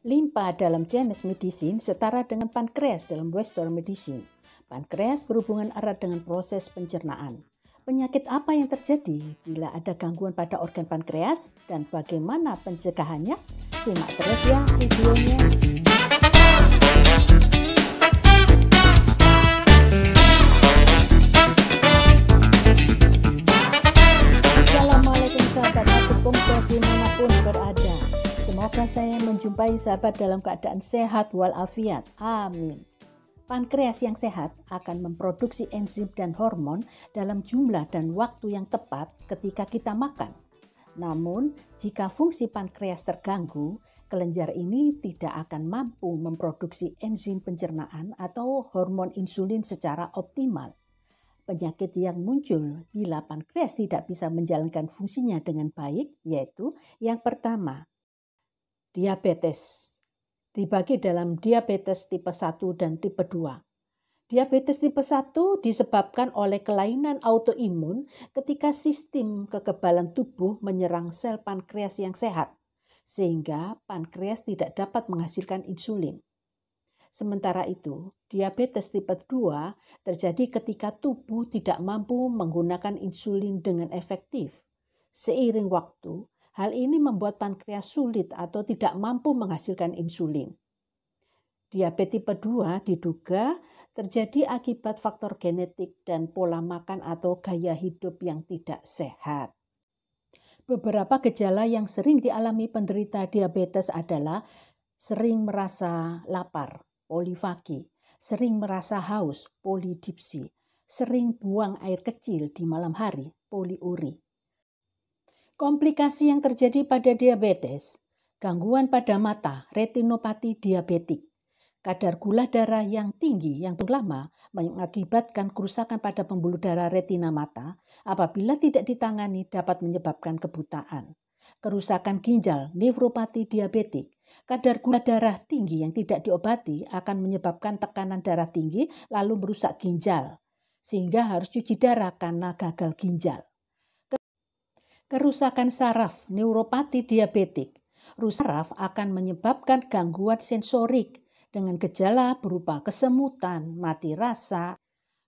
Limpa dalam Chinese medicine setara dengan pankreas dalam Western medicine. Pankreas berhubungan erat dengan proses pencernaan. Penyakit apa yang terjadi bila ada gangguan pada organ pankreas dan bagaimana pencegahannya? Simak terus ya videonya. dijumpai sahabat dalam keadaan sehat walafiat. Amin. Pankreas yang sehat akan memproduksi enzim dan hormon dalam jumlah dan waktu yang tepat ketika kita makan. Namun, jika fungsi pankreas terganggu, kelenjar ini tidak akan mampu memproduksi enzim pencernaan atau hormon insulin secara optimal. Penyakit yang muncul bila pankreas tidak bisa menjalankan fungsinya dengan baik yaitu yang pertama, diabetes. Dibagi dalam diabetes tipe 1 dan tipe 2. Diabetes tipe 1 disebabkan oleh kelainan autoimun ketika sistem kekebalan tubuh menyerang sel pankreas yang sehat, sehingga pankreas tidak dapat menghasilkan insulin. Sementara itu, diabetes tipe 2 terjadi ketika tubuh tidak mampu menggunakan insulin dengan efektif. Seiring waktu, Hal ini membuat pankreas sulit atau tidak mampu menghasilkan insulin. Diabetes tipe 2 diduga terjadi akibat faktor genetik dan pola makan atau gaya hidup yang tidak sehat. Beberapa gejala yang sering dialami penderita diabetes adalah sering merasa lapar, polifagi, sering merasa haus, polidipsi, sering buang air kecil di malam hari, poliuri, Komplikasi yang terjadi pada diabetes, gangguan pada mata, retinopati diabetik, kadar gula darah yang tinggi yang lama mengakibatkan kerusakan pada pembuluh darah retina mata apabila tidak ditangani dapat menyebabkan kebutaan. Kerusakan ginjal, nefropati diabetik, kadar gula darah tinggi yang tidak diobati akan menyebabkan tekanan darah tinggi lalu merusak ginjal, sehingga harus cuci darah karena gagal ginjal kerusakan saraf, neuropati diabetik. Rusak saraf akan menyebabkan gangguan sensorik dengan gejala berupa kesemutan, mati rasa.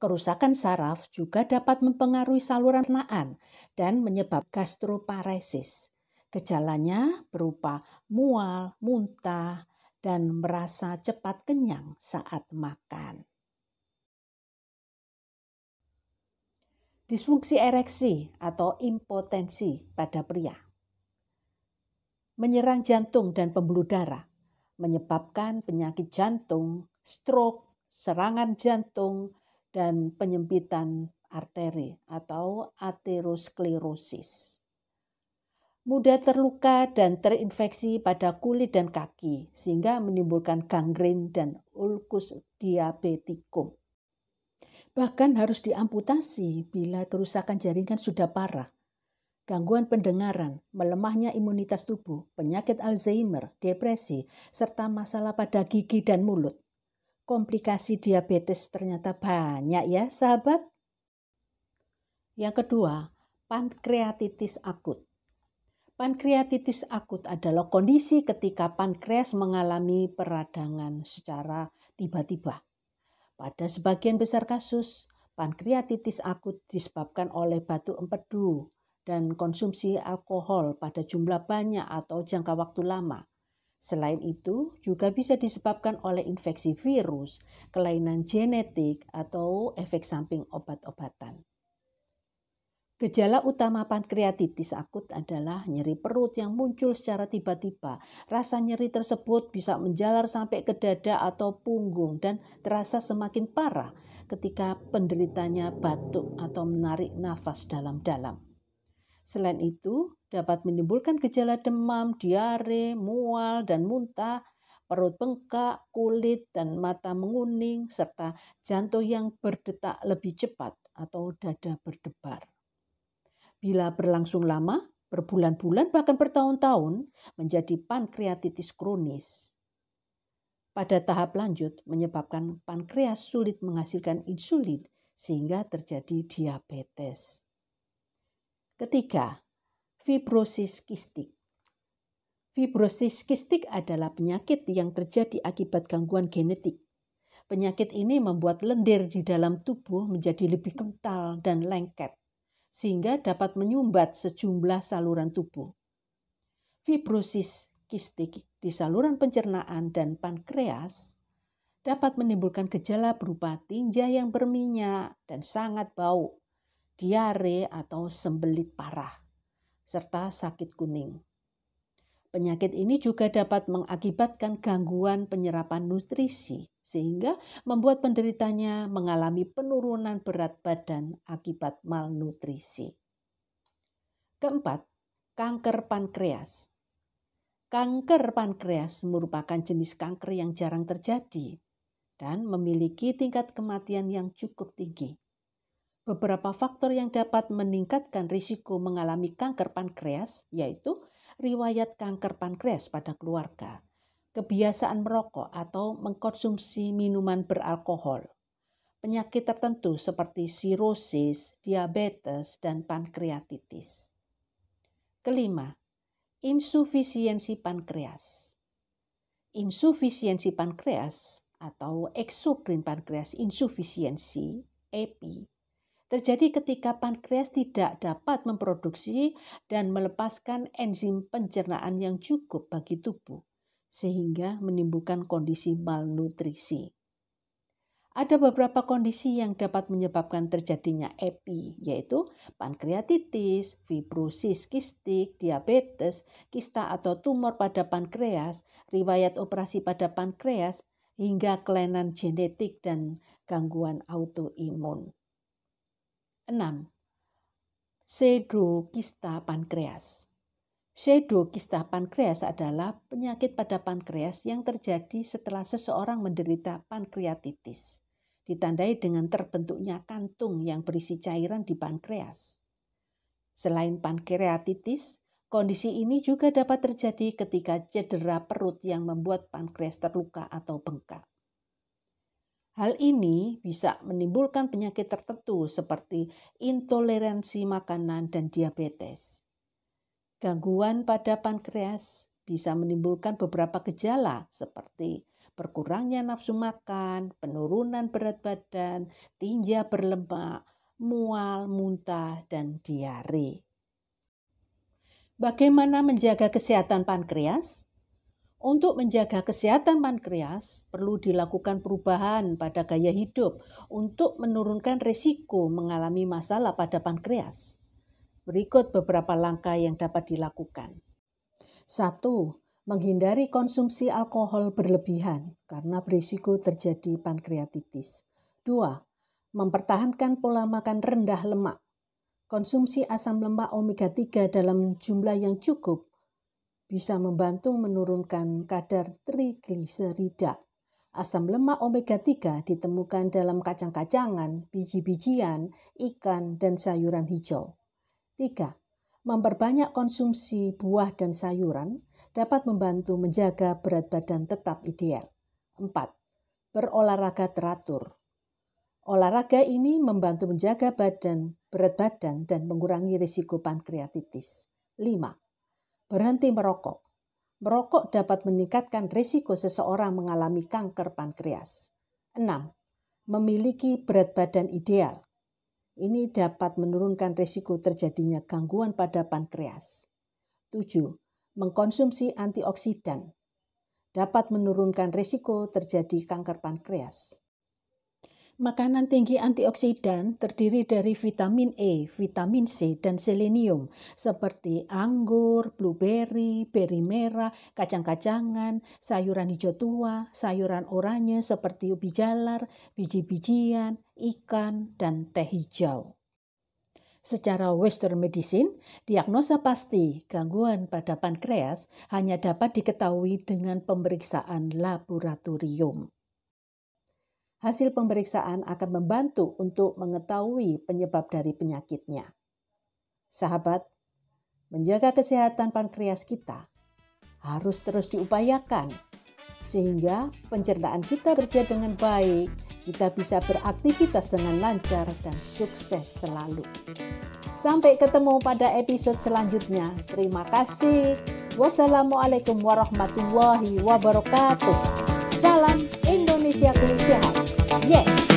Kerusakan saraf juga dapat mempengaruhi saluran pernaan dan menyebabkan gastroparesis. Gejalanya berupa mual, muntah, dan merasa cepat kenyang saat makan. Disfungsi ereksi atau impotensi pada pria menyerang jantung dan pembuluh darah, menyebabkan penyakit jantung, stroke, serangan jantung, dan penyempitan arteri atau aterosklerosis. Mudah terluka dan terinfeksi pada kulit dan kaki sehingga menimbulkan gangren dan ulkus diabetikum bahkan harus diamputasi bila kerusakan jaringan sudah parah. Gangguan pendengaran, melemahnya imunitas tubuh, penyakit Alzheimer, depresi, serta masalah pada gigi dan mulut. Komplikasi diabetes ternyata banyak ya, sahabat. Yang kedua, pankreatitis akut. Pankreatitis akut adalah kondisi ketika pankreas mengalami peradangan secara tiba-tiba pada sebagian besar kasus, pankreatitis akut disebabkan oleh batu empedu dan konsumsi alkohol pada jumlah banyak atau jangka waktu lama. Selain itu, juga bisa disebabkan oleh infeksi virus, kelainan genetik, atau efek samping obat-obatan. Gejala utama pankreatitis akut adalah nyeri perut yang muncul secara tiba-tiba. Rasa nyeri tersebut bisa menjalar sampai ke dada atau punggung dan terasa semakin parah ketika penderitanya batuk atau menarik nafas dalam-dalam. Selain itu, dapat menimbulkan gejala demam, diare, mual, dan muntah, perut bengkak, kulit dan mata menguning, serta jantung yang berdetak lebih cepat atau dada berdebar bila berlangsung lama, berbulan-bulan bahkan bertahun-tahun menjadi pankreatitis kronis. Pada tahap lanjut menyebabkan pankreas sulit menghasilkan insulin sehingga terjadi diabetes. Ketiga, fibrosis kistik. Fibrosis kistik adalah penyakit yang terjadi akibat gangguan genetik. Penyakit ini membuat lendir di dalam tubuh menjadi lebih kental dan lengket sehingga dapat menyumbat sejumlah saluran tubuh. Fibrosis kistik di saluran pencernaan dan pankreas dapat menimbulkan gejala berupa tinja yang berminyak dan sangat bau, diare atau sembelit parah, serta sakit kuning. Penyakit ini juga dapat mengakibatkan gangguan penyerapan nutrisi, sehingga membuat penderitanya mengalami penurunan berat badan akibat malnutrisi. Keempat, kanker pankreas. Kanker pankreas merupakan jenis kanker yang jarang terjadi dan memiliki tingkat kematian yang cukup tinggi. Beberapa faktor yang dapat meningkatkan risiko mengalami kanker pankreas yaitu riwayat kanker pankreas pada keluarga, kebiasaan merokok atau mengkonsumsi minuman beralkohol, penyakit tertentu seperti sirosis, diabetes, dan pankreatitis. Kelima, insufisiensi pankreas. Insufisiensi pankreas atau eksokrin pankreas insufisiensi, EPI, terjadi ketika pankreas tidak dapat memproduksi dan melepaskan enzim pencernaan yang cukup bagi tubuh, sehingga menimbulkan kondisi malnutrisi. Ada beberapa kondisi yang dapat menyebabkan terjadinya EPI, yaitu pankreatitis, fibrosis kistik, diabetes, kista atau tumor pada pankreas, riwayat operasi pada pankreas, hingga kelainan genetik dan gangguan autoimun. 6. Sedokista pankreas. Sedokista pankreas adalah penyakit pada pankreas yang terjadi setelah seseorang menderita pankreatitis, ditandai dengan terbentuknya kantung yang berisi cairan di pankreas. Selain pankreatitis, kondisi ini juga dapat terjadi ketika cedera perut yang membuat pankreas terluka atau bengkak. Hal ini bisa menimbulkan penyakit tertentu seperti intoleransi makanan dan diabetes. Gangguan pada pankreas bisa menimbulkan beberapa gejala seperti berkurangnya nafsu makan, penurunan berat badan, tinja berlemak, mual, muntah, dan diare. Bagaimana menjaga kesehatan pankreas? Untuk menjaga kesehatan pankreas, perlu dilakukan perubahan pada gaya hidup untuk menurunkan risiko mengalami masalah pada pankreas. Berikut beberapa langkah yang dapat dilakukan. 1. Menghindari konsumsi alkohol berlebihan karena berisiko terjadi pankreatitis. 2. Mempertahankan pola makan rendah lemak. Konsumsi asam lemak omega 3 dalam jumlah yang cukup bisa membantu menurunkan kadar trigliserida. Asam lemak omega 3 ditemukan dalam kacang-kacangan, biji-bijian, ikan, dan sayuran hijau. 3. Memperbanyak konsumsi buah dan sayuran dapat membantu menjaga berat badan tetap ideal. 4. Berolahraga teratur. Olahraga ini membantu menjaga badan, berat badan, dan mengurangi risiko pankreatitis. 5 Berhenti merokok. Merokok dapat meningkatkan risiko seseorang mengalami kanker pankreas. 6. Memiliki berat badan ideal. Ini dapat menurunkan risiko terjadinya gangguan pada pankreas. 7. Mengkonsumsi antioksidan dapat menurunkan risiko terjadi kanker pankreas. Makanan tinggi antioksidan terdiri dari vitamin E, vitamin C, dan selenium seperti anggur, blueberry, beri merah, kacang-kacangan, sayuran hijau tua, sayuran oranye seperti ubi jalar, biji-bijian, ikan, dan teh hijau. Secara Western Medicine, diagnosa pasti gangguan pada pankreas hanya dapat diketahui dengan pemeriksaan laboratorium. Hasil pemeriksaan akan membantu untuk mengetahui penyebab dari penyakitnya. Sahabat, menjaga kesehatan pankreas kita harus terus diupayakan sehingga pencernaan kita berjalan dengan baik, kita bisa beraktivitas dengan lancar dan sukses selalu. Sampai ketemu pada episode selanjutnya. Terima kasih. Wassalamualaikum warahmatullahi wabarakatuh. Salam ke Krusial. Yes!